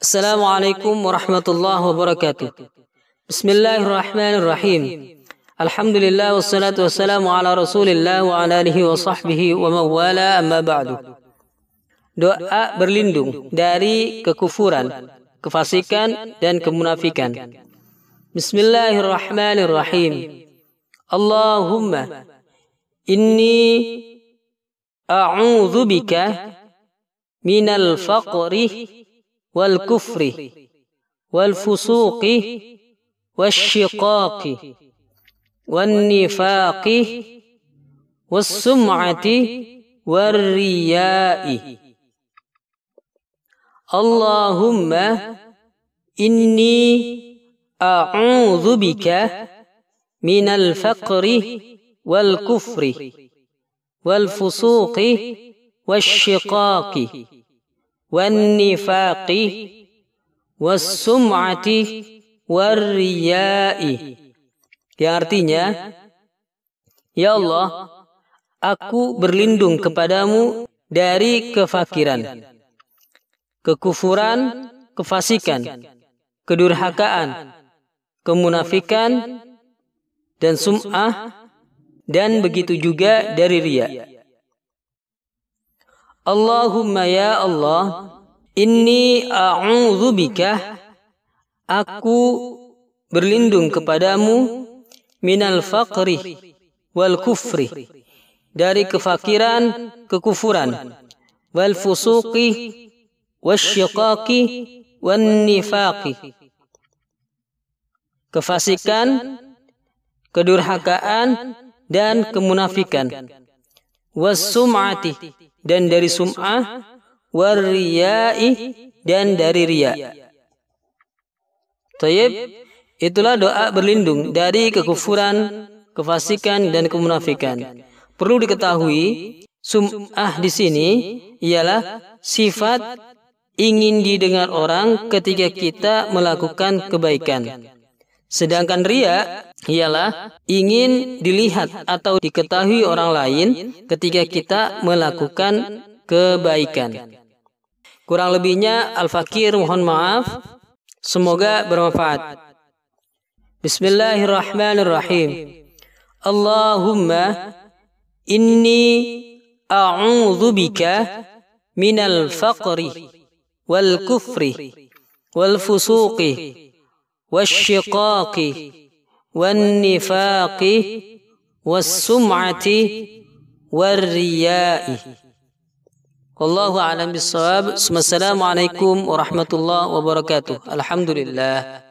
السلام عليكم ورحمة الله وبركاته بسم الله الرحمن الرحيم الحمد لله والصلاة والسلام على رسول الله وعلى آله وصحبه ومن أما بعد Doa berlindung dari kekufuran, kefasikan, dan kemunafikan. Bismillahirrahmanirrahim. Allahumma inni a'udzubika minal faqri والكفر والفسوق والشقاق والنفاق والسمعة والرياء اللهم إني أعوذ بك من الفقر والكفر والفسوق والشقاق والنفاق والسمعة والرياء yang artinya Ya Allah aku berlindung kepadamu dari kefakiran kekufuran kefasikan kedurhakaan kemunafikan dan sum'ah dan begitu juga dari riya' Allahumma ya Allah, inni a'udzubika aku berlindung kepadamu minal faqri wal kufri dari kefakiran, kekufuran, wal fusuqi wasyiqaqi wan nifaqi. Kefasikan, kedurhakaan dan kemunafikan. Was sum'ati dan dari sum'ah wariai dan dari riya. Tayyib, itulah doa berlindung dari kekufuran, kefasikan dan kemunafikan. Perlu diketahui, sum'ah di sini ialah sifat ingin didengar orang ketika kita melakukan kebaikan. Sedangkan ria ialah ingin dilihat atau diketahui orang lain ketika kita melakukan kebaikan. Kurang lebihnya Al-Fakir mohon maaf. Semoga bermanfaat. Bismillahirrahmanirrahim. Allahumma inni a'udzubika minal faqri wal kufri wal fusuqi والشقاق والنفاق والسمعة والرياء والله أعلم بالصواب السلام عليكم ورحمة الله وبركاته الحمد لله